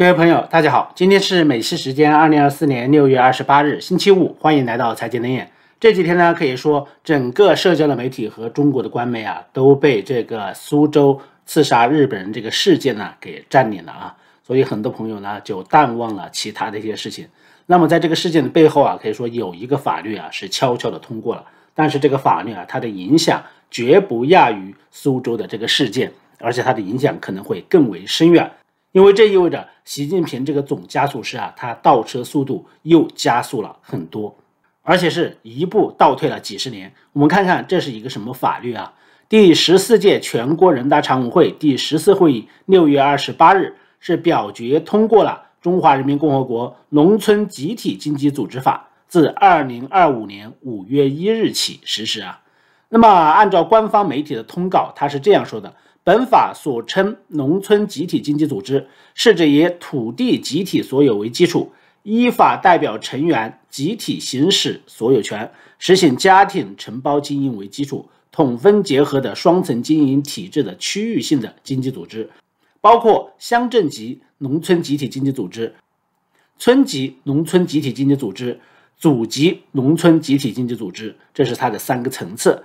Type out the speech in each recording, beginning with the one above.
各位朋友，大家好，今天是美西时间二零二四年六月二十八日，星期五，欢迎来到财经冷眼。这几天呢，可以说整个社交的媒体和中国的官媒啊，都被这个苏州刺杀日本人这个事件呢给占领了啊，所以很多朋友呢就淡忘了其他的一些事情。那么在这个事件的背后啊，可以说有一个法律啊是悄悄的通过了，但是这个法律啊它的影响绝不亚于苏州的这个事件，而且它的影响可能会更为深远。因为这意味着习近平这个总加速师啊，他倒车速度又加速了很多，而且是一步倒退了几十年。我们看看这是一个什么法律啊？第十四届全国人大常委会第十四次会议六月二十八日是表决通过了《中华人民共和国农村集体经济组织法》，自二零二五年五月一日起实施啊。那么按照官方媒体的通告，他是这样说的。本法所称农村集体经济组织，是指以土地集体所有为基础，依法代表成员集体行使所有权，实行家庭承包经营为基础、统分结合的双层经营体制的区域性的经济组织，包括乡镇级农村集体经济组织、村级农村集体经济组织、组级农村集体经济组织，这是它的三个层次。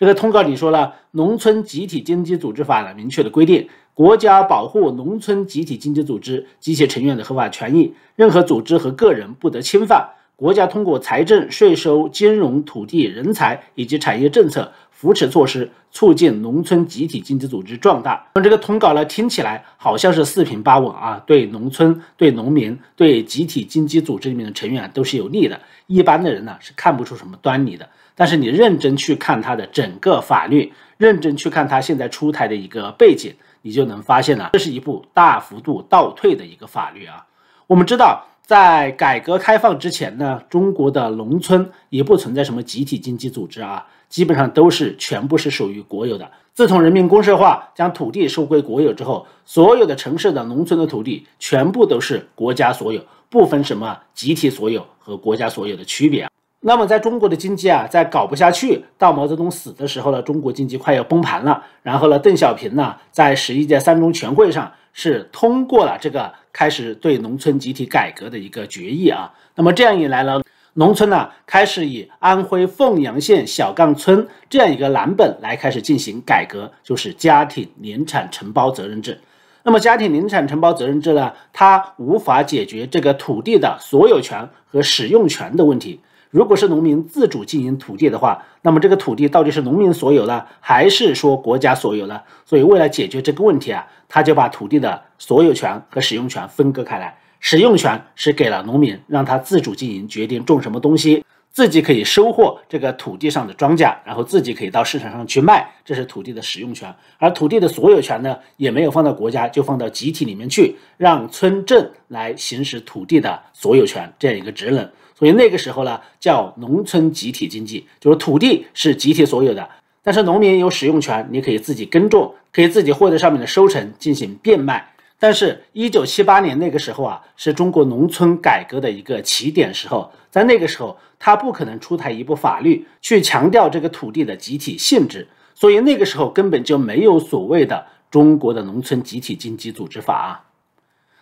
这个通告里说了，《农村集体经济组织法》呢明确的规定，国家保护农村集体经济组织及其成员的合法权益，任何组织和个人不得侵犯。国家通过财政、税收、金融、土地、人才以及产业政策。扶持措施促进农村集体经济组织壮大。那这个通稿呢，听起来好像是四平八稳啊，对农村、对农民、对集体经济组织里面的成员都是有利的。一般的人呢是看不出什么端倪的。但是你认真去看它的整个法律，认真去看它现在出台的一个背景，你就能发现了，这是一部大幅度倒退的一个法律啊。我们知道，在改革开放之前呢，中国的农村也不存在什么集体经济组织啊。基本上都是全部是属于国有的。自从人民公社化将土地收归国有之后，所有的城市的、农村的土地全部都是国家所有，不分什么集体所有和国家所有的区别那么，在中国的经济啊，在搞不下去，到毛泽东死的时候呢，中国经济快要崩盘了。然后呢，邓小平呢，在十一届三中全会上是通过了这个开始对农村集体改革的一个决议啊。那么这样一来呢，农村呢，开始以安徽凤阳县小岗村这样一个蓝本来开始进行改革，就是家庭联产承包责任制。那么家庭联产承包责任制呢，它无法解决这个土地的所有权和使用权的问题。如果是农民自主经营土地的话，那么这个土地到底是农民所有呢，还是说国家所有呢？所以为了解决这个问题啊，他就把土地的所有权和使用权分割开来。使用权是给了农民，让他自主经营，决定种什么东西，自己可以收获这个土地上的庄稼，然后自己可以到市场上去卖，这是土地的使用权。而土地的所有权呢，也没有放到国家，就放到集体里面去，让村镇来行使土地的所有权这样一个职能。所以那个时候呢，叫农村集体经济，就是土地是集体所有的，但是农民有使用权，你可以自己耕种，可以自己获得上面的收成进行变卖。但是，一九七八年那个时候啊，是中国农村改革的一个起点时候，在那个时候，他不可能出台一部法律去强调这个土地的集体性质，所以那个时候根本就没有所谓的《中国的农村集体经济组织法》啊。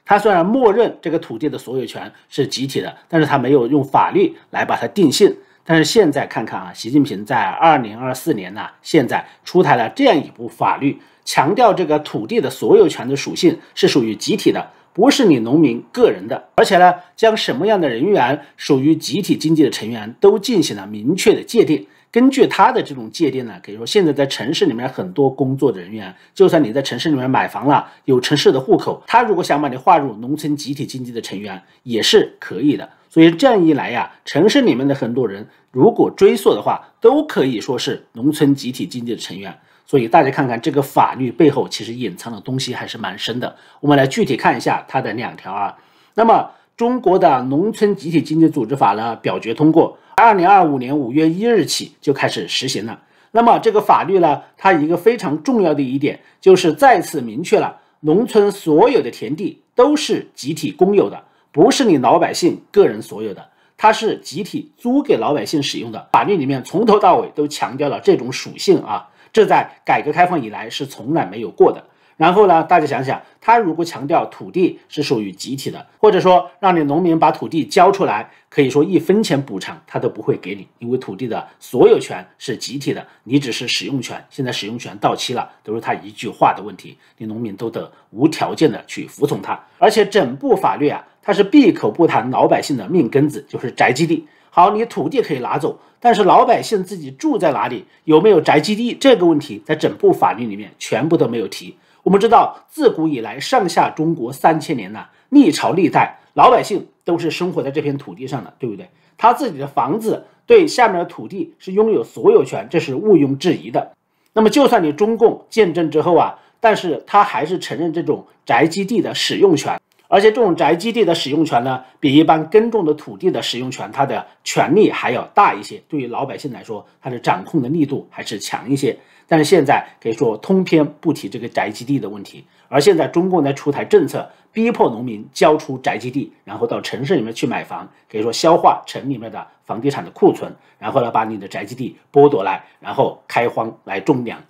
他虽然默认这个土地的所有权是集体的，但是他没有用法律来把它定性。但是现在看看啊，习近平在二零二四年呢，现在出台了这样一部法律，强调这个土地的所有权的属性是属于集体的，不是你农民个人的。而且呢，将什么样的人员属于集体经济的成员都进行了明确的界定。根据他的这种界定呢，可以说现在在城市里面很多工作的人员，就算你在城市里面买房了，有城市的户口，他如果想把你划入农村集体经济的成员，也是可以的。所以这样一来呀，城市里面的很多人，如果追溯的话，都可以说是农村集体经济的成员。所以大家看看这个法律背后其实隐藏的东西还是蛮深的。我们来具体看一下它的两条啊。那么中国的《农村集体经济组织法》呢，表决通过，二零二五年五月一日起就开始实行了。那么这个法律呢，它一个非常重要的一点，就是再次明确了农村所有的田地都是集体公有的。不是你老百姓个人所有的，它是集体租给老百姓使用的。法律里面从头到尾都强调了这种属性啊，这在改革开放以来是从来没有过的。然后呢，大家想想，他如果强调土地是属于集体的，或者说让你农民把土地交出来，可以说一分钱补偿他都不会给你，因为土地的所有权是集体的，你只是使用权。现在使用权到期了，都是他一句话的问题，你农民都得无条件的去服从他。而且整部法律啊。他是闭口不谈老百姓的命根子，就是宅基地。好，你土地可以拿走，但是老百姓自己住在哪里，有没有宅基地这个问题，在整部法律里面全部都没有提。我们知道，自古以来，上下中国三千年呐，历朝历代，老百姓都是生活在这片土地上的，对不对？他自己的房子对下面的土地是拥有所有权，这是毋庸置疑的。那么，就算你中共建政之后啊，但是他还是承认这种宅基地的使用权。而且这种宅基地的使用权呢，比一般耕种的土地的使用权，它的权利还要大一些。对于老百姓来说，它的掌控的力度还是强一些。但是现在可以说通篇不提这个宅基地的问题。而现在中共在出台政策，逼迫农民交出宅基地，然后到城市里面去买房，可以说消化城里面的房地产的库存，然后呢把你的宅基地剥夺来，然后开荒来种粮。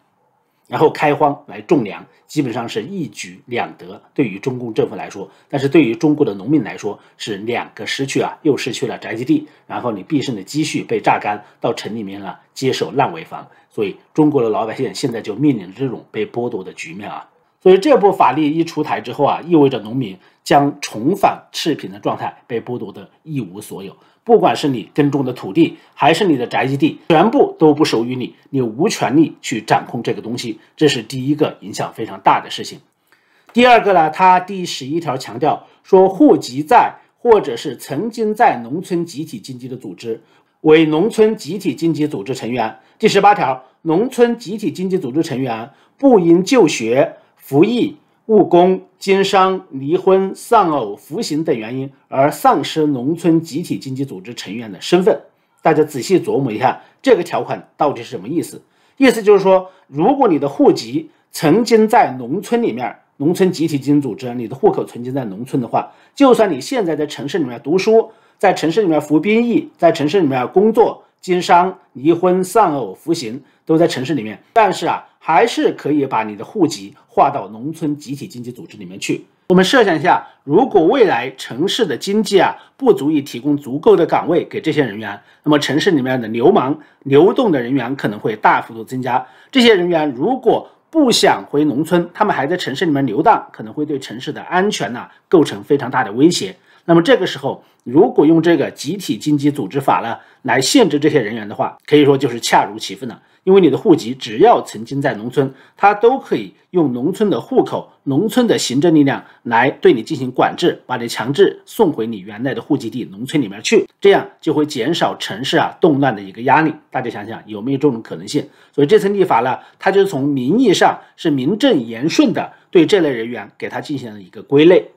然后开荒来种粮，基本上是一举两得，对于中共政府来说；但是，对于中国的农民来说，是两个失去啊，又失去了宅基地，然后你毕生的积蓄被榨干，到城里面了接手烂尾房，所以中国的老百姓现在就面临着这种被剥夺的局面啊！所以这部法律一出台之后啊，意味着农民将重返赤贫的状态，被剥夺的一无所有。不管是你耕种的土地，还是你的宅基地，全部都不属于你，你无权利去掌控这个东西，这是第一个影响非常大的事情。第二个呢，它第十一条强调说，户籍在或者是曾经在农村集体经济的组织为农村集体经济组织成员。第十八条，农村集体经济组织成员不应就学、服役。务工、经商、离婚、丧偶、服刑等原因而丧失农村集体经济组织成员的身份，大家仔细琢磨一下这个条款到底是什么意思？意思就是说，如果你的户籍曾经在农村里面，农村集体经济组织，你的户口曾经在农村的话，就算你现在在城市里面读书，在城市里面服兵役，在城市里面工作。经商、离婚、丧偶、服刑，都在城市里面，但是啊，还是可以把你的户籍划到农村集体经济组织里面去。我们设想一下，如果未来城市的经济啊，不足以提供足够的岗位给这些人员，那么城市里面的流氓流动的人员可能会大幅度增加。这些人员如果不想回农村，他们还在城市里面流荡，可能会对城市的安全呐构成非常大的威胁。那么这个时候，如果用这个集体经济组织法呢来限制这些人员的话，可以说就是恰如其分了。因为你的户籍只要曾经在农村，他都可以用农村的户口、农村的行政力量来对你进行管制，把你强制送回你原来的户籍地农村里面去，这样就会减少城市啊动乱的一个压力。大家想想有没有这种可能性？所以这次立法呢，它就从名义上是名正言顺的对这类人员给他进行了一个归类。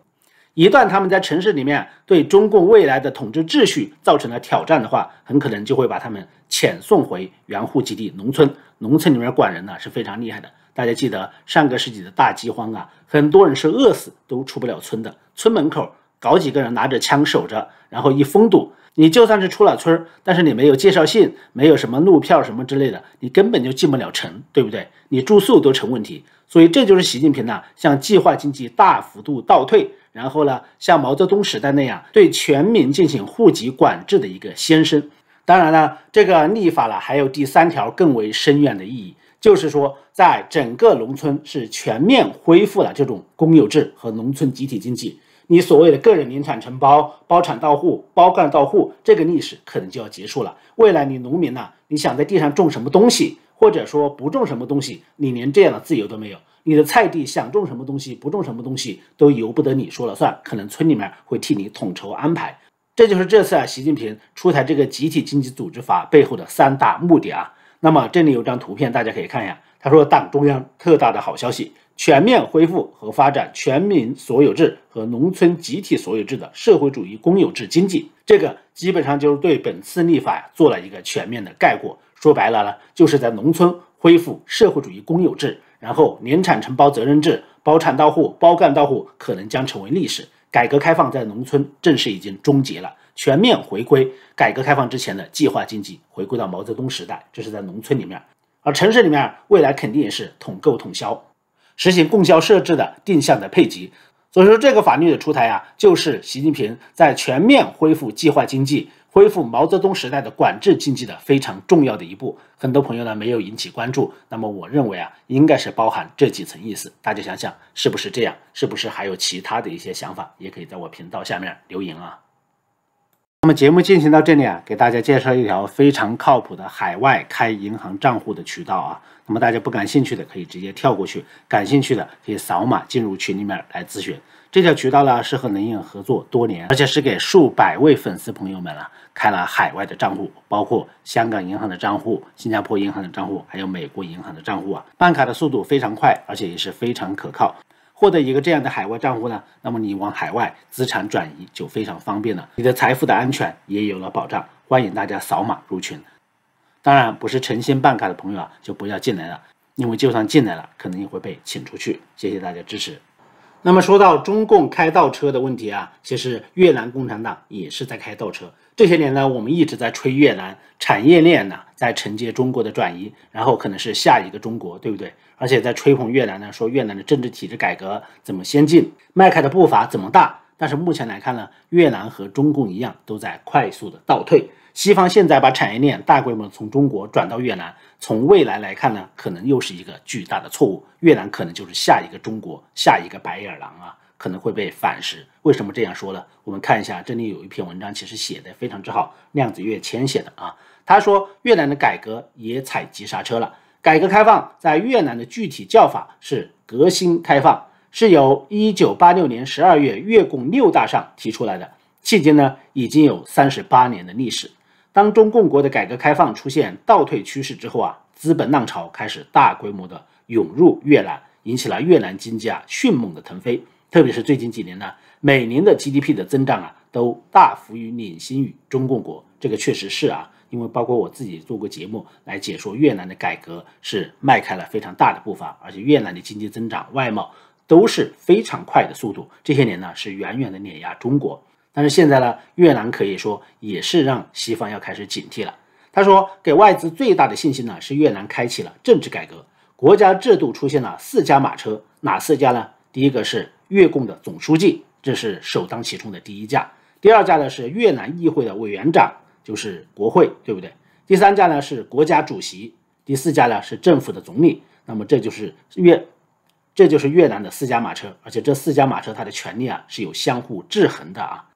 一旦他们在城市里面对中共未来的统治秩序造成了挑战的话，很可能就会把他们遣送回原户籍地农村。农村里面管人呢是非常厉害的。大家记得上个世纪的大饥荒啊，很多人是饿死都出不了村的。村门口搞几个人拿着枪守着，然后一封堵，你就算是出了村，但是你没有介绍信，没有什么路票什么之类的，你根本就进不了城，对不对？你住宿都成问题。所以这就是习近平呢向计划经济大幅度倒退。然后呢，像毛泽东时代那样对全民进行户籍管制的一个先生。当然了，这个立法了还有第三条更为深远的意义，就是说在整个农村是全面恢复了这种公有制和农村集体经济。你所谓的个人林产承包、包产到户、包干到户，这个历史可能就要结束了。未来你农民呢，你想在地上种什么东西，或者说不种什么东西，你连这样的自由都没有。你的菜地想种什么东西，不种什么东西都由不得你说了算，可能村里面会替你统筹安排。这就是这次啊，习近平出台这个集体经济组织法背后的三大目的啊。那么这里有张图片，大家可以看一下。他说，党中央特大的好消息，全面恢复和发展全民所有制和农村集体所有制的社会主义公有制经济。这个基本上就是对本次立法做了一个全面的概括。说白了呢，就是在农村恢复社会主义公有制。然后，年产承包责任制、包产到户、包干到户可能将成为历史。改革开放在农村正式已经终结了，全面回归改革开放之前的计划经济，回归到毛泽东时代。这是在农村里面，而城市里面未来肯定也是统购统销，实行供销设置的定向的配给。所以说，这个法律的出台啊，就是习近平在全面恢复计划经济。恢复毛泽东时代的管制经济的非常重要的一步，很多朋友呢没有引起关注。那么我认为啊，应该是包含这几层意思。大家想想是不是这样？是不是还有其他的一些想法？也可以在我频道下面留言啊。那么节目进行到这里啊，给大家介绍一条非常靠谱的海外开银行账户的渠道啊。那么大家不感兴趣的可以直接跳过去，感兴趣的可以扫码进入群里面来咨询。这条渠道呢是和能影合作多年，而且是给数百位粉丝朋友们啊开了海外的账户，包括香港银行的账户、新加坡银行的账户，还有美国银行的账户啊。办卡的速度非常快，而且也是非常可靠。获得一个这样的海外账户呢，那么你往海外资产转移就非常方便了，你的财富的安全也有了保障。欢迎大家扫码入群。当然不是诚心办卡的朋友啊，就不要进来了，因为就算进来了，可能也会被请出去。谢谢大家支持。那么说到中共开倒车的问题啊，其实越南共产党也是在开倒车。这些年呢，我们一直在吹越南产业链呢在承接中国的转移，然后可能是下一个中国，对不对？而且在吹捧越南呢，说越南的政治体制改革怎么先进，迈开的步伐怎么大，但是目前来看呢，越南和中共一样，都在快速的倒退。西方现在把产业链大规模从中国转到越南，从未来来看呢，可能又是一个巨大的错误。越南可能就是下一个中国，下一个白眼狼啊，可能会被反噬。为什么这样说呢？我们看一下，这里有一篇文章，其实写的非常之好，量子跃迁写的啊。他说，越南的改革也踩急刹车了。改革开放在越南的具体叫法是革新开放，是由1986年12月越共六大上提出来的，迄今呢已经有38年的历史。当中共国的改革开放出现倒退趋势之后啊，资本浪潮开始大规模的涌入越南，引起了越南经济啊迅猛的腾飞。特别是最近几年呢，每年的 GDP 的增长啊都大幅于领先于中共国。这个确实是啊，因为包括我自己做过节目来解说越南的改革是迈开了非常大的步伐，而且越南的经济增长、外贸都是非常快的速度。这些年呢是远远的碾压中国。但是现在呢，越南可以说也是让西方要开始警惕了。他说，给外资最大的信心呢，是越南开启了政治改革，国家制度出现了四驾马车，哪四驾呢？第一个是越共的总书记，这是首当其冲的第一驾；第二驾呢是越南议会的委员长，就是国会，对不对？第三驾呢是国家主席，第四驾呢是政府的总理。那么这就是越，这就是越南的四驾马车，而且这四驾马车它的权力啊是有相互制衡的啊。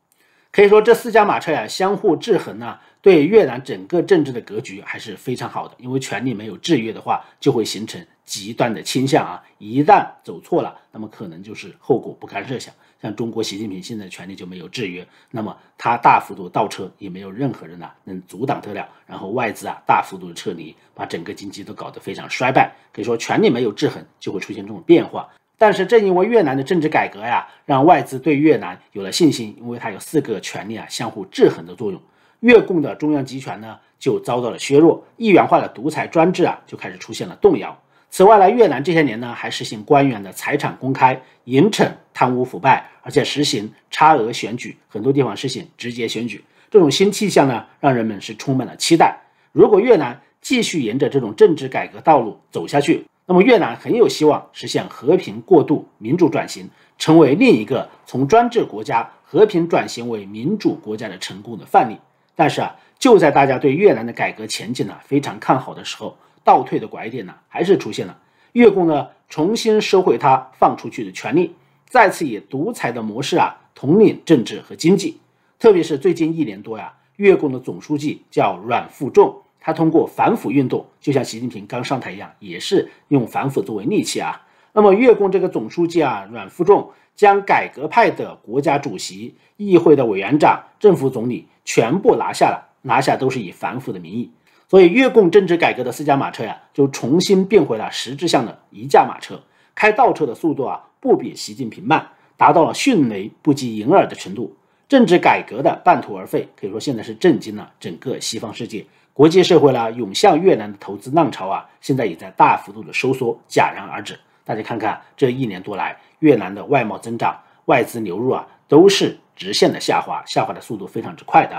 可以说这四驾马车呀，相互制衡呢，对越南整个政治的格局还是非常好的。因为权力没有制约的话，就会形成极端的倾向啊。一旦走错了，那么可能就是后果不堪设想。像中国习近平现在权力就没有制约，那么他大幅度倒车也没有任何人呐能阻挡得了。然后外资啊大幅度的撤离，把整个经济都搞得非常衰败。可以说权力没有制衡，就会出现这种变化。但是，正因为越南的政治改革呀，让外资对越南有了信心，因为它有四个权力啊相互制衡的作用。越共的中央集权呢就遭到了削弱，一元化的独裁专制啊就开始出现了动摇。此外呢，越南这些年呢还实行官员的财产公开，严惩贪污腐败，而且实行差额选举，很多地方实行直接选举。这种新气象呢，让人们是充满了期待。如果越南继续沿着这种政治改革道路走下去，那么越南很有希望实现和平过渡、民主转型，成为另一个从专制国家和平转型为民主国家的成功的范例。但是啊，就在大家对越南的改革前景呢非常看好的时候，倒退的拐点呢还是出现了。越共呢重新收回它放出去的权利，再次以独裁的模式啊统领政治和经济。特别是最近一年多呀，越共的总书记叫阮富仲。他通过反腐运动，就像习近平刚上台一样，也是用反腐作为利器啊。那么越共这个总书记啊阮富仲将改革派的国家主席、议会的委员长、政府总理全部拿下了，拿下都是以反腐的名义。所以越共政治改革的四驾马车呀，就重新变回了实质上的一驾马车，开倒车的速度啊不比习近平慢，达到了迅雷不及掩耳的程度。政治改革的半途而废，可以说现在是震惊了整个西方世界。国际社会呢，涌向越南的投资浪潮啊，现在也在大幅度的收缩，戛然而止。大家看看这一年多来，越南的外贸增长、外资流入啊，都是直线的下滑，下滑的速度非常之快的。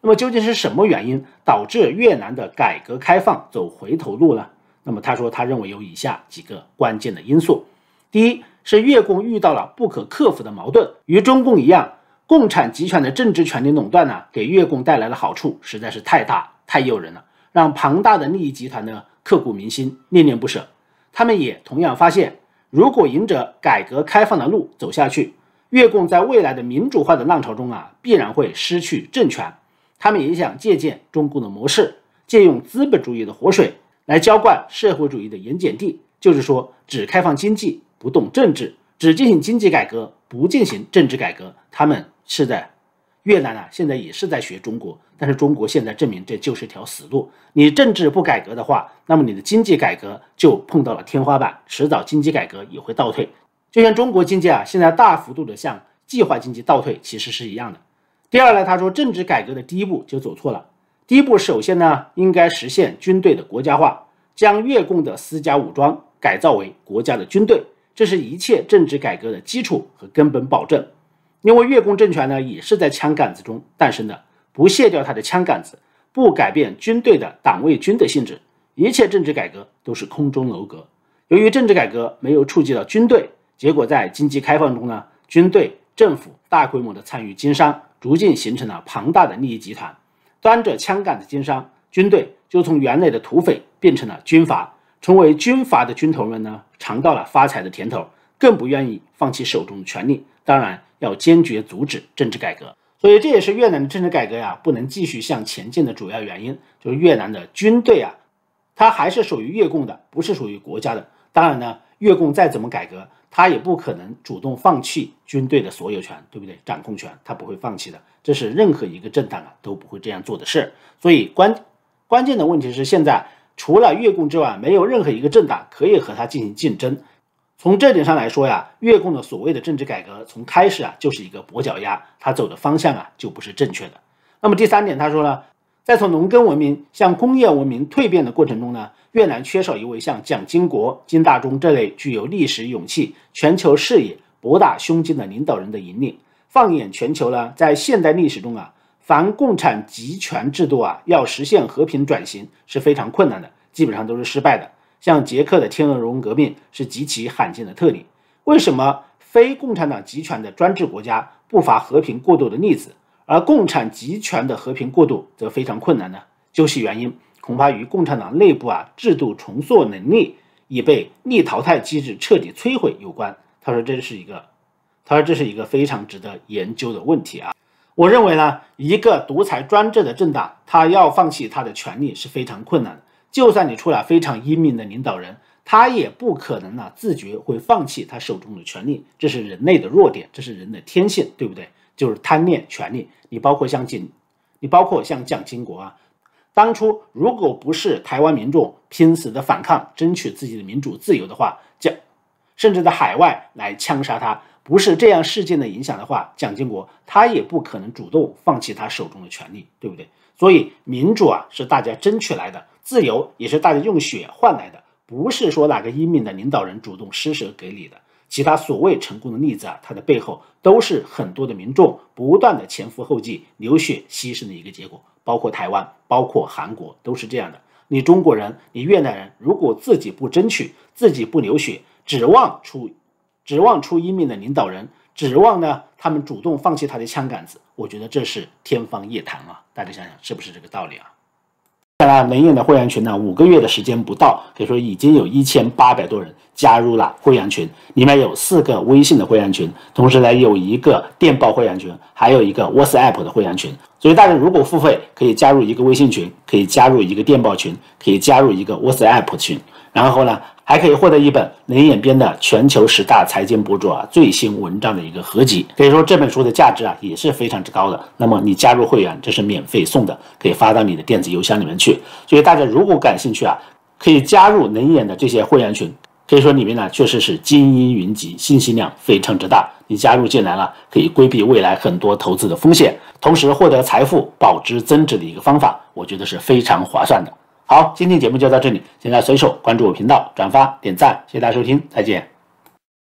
那么究竟是什么原因导致越南的改革开放走回头路呢？那么他说，他认为有以下几个关键的因素：第一，是越共遇到了不可克服的矛盾，与中共一样，共产集权的政治权力垄断呢，给越共带来的好处实在是太大。太诱人了，让庞大的利益集团呢刻骨铭心、恋恋不舍。他们也同样发现，如果沿着改革开放的路走下去，越共在未来的民主化的浪潮中啊，必然会失去政权。他们也想借鉴中共的模式，借用资本主义的活水来浇灌社会主义的盐碱地，就是说，只开放经济，不动政治；只进行经济改革，不进行政治改革。他们是在。越南啊，现在也是在学中国，但是中国现在证明这就是一条死路。你政治不改革的话，那么你的经济改革就碰到了天花板，迟早经济改革也会倒退。就像中国经济啊，现在大幅度的向计划经济倒退，其实是一样的。第二呢，他说政治改革的第一步就走错了。第一步首先呢，应该实现军队的国家化，将越共的私家武装改造为国家的军队，这是一切政治改革的基础和根本保证。因为越共政权呢也是在枪杆子中诞生的，不卸掉他的枪杆子，不改变军队的党卫军的性质，一切政治改革都是空中楼阁。由于政治改革没有触及到军队，结果在经济开放中呢，军队、政府大规模的参与经商，逐渐形成了庞大的利益集团，端着枪杆子经商，军队就从原来的土匪变成了军阀，成为军阀的军头们呢，尝到了发财的甜头，更不愿意放弃手中的权力。当然。要坚决阻止政治改革，所以这也是越南的政治改革呀不能继续向前进的主要原因，就是越南的军队啊，它还是属于越共的，不是属于国家的。当然呢，越共再怎么改革，它也不可能主动放弃军队的所有权，对不对？掌控权，它不会放弃的，这是任何一个政党啊都不会这样做的事。所以关关键的问题是，现在除了越共之外，没有任何一个政党可以和它进行竞争。从这点上来说呀，越共的所谓的政治改革从开始啊就是一个跛脚鸭，他走的方向啊就不是正确的。那么第三点，他说呢，在从农耕文明向工业文明蜕变的过程中呢，越南缺少一位像蒋经国、金大中这类具有历史勇气、全球视野、博大胸襟的领导人的引领。放眼全球呢，在现代历史中啊，凡共产集权制度啊要实现和平转型是非常困难的，基本上都是失败的。像捷克的天鹅绒革命是极其罕见的特例。为什么非共产党集权的专制国家不乏和平过渡的例子，而共产集权的和平过渡则非常困难呢？究其原因，恐怕与共产党内部啊制度重塑能力已被逆淘汰机制彻底摧毁有关。他说这是一个，他说这是一个非常值得研究的问题啊。我认为呢，一个独裁专制的政党，他要放弃他的权利是非常困难的。就算你出了非常英明的领导人，他也不可能呢自觉会放弃他手中的权利，这是人类的弱点，这是人的天性，对不对？就是贪恋权力。你包括像蒋，你包括像蒋经国啊，当初如果不是台湾民众拼死的反抗，争取自己的民主自由的话，蒋甚至在海外来枪杀他，不是这样事件的影响的话，蒋经国他也不可能主动放弃他手中的权利，对不对？所以民主啊，是大家争取来的。自由也是大家用血换来的，不是说哪个英明的领导人主动施舍给你的。其他所谓成功的例子啊，它的背后都是很多的民众不断的前赴后继流血牺牲的一个结果。包括台湾，包括韩国都是这样的。你中国人，你越南人，如果自己不争取，自己不流血，指望出指望出英明的领导人，指望呢他们主动放弃他的枪杆子，我觉得这是天方夜谭啊！大家想想是不是这个道理啊？当然，美眼的会员群呢，五个月的时间不到，可以说已经有一千八百多人加入了会员群，里面有四个微信的会员群，同时呢有一个电报会员群，还有一个 WhatsApp 的会员群。所以大家如果付费，可以加入一个微信群，可以加入一个电报群，可以加入一个 WhatsApp 群。然后呢，还可以获得一本冷眼编的全球十大财经博主啊最新文章的一个合集，可以说这本书的价值啊也是非常之高的。那么你加入会员，这是免费送的，可以发到你的电子邮箱里面去。所以大家如果感兴趣啊，可以加入冷眼的这些会员群，可以说里面呢确实是精英云集，信息量非常之大。你加入进来了，可以规避未来很多投资的风险，同时获得财富保值增值的一个方法，我觉得是非常划算的。好，今天节目就到这里。现在随手关注我频道，转发、点赞，谢谢大家收听，再见。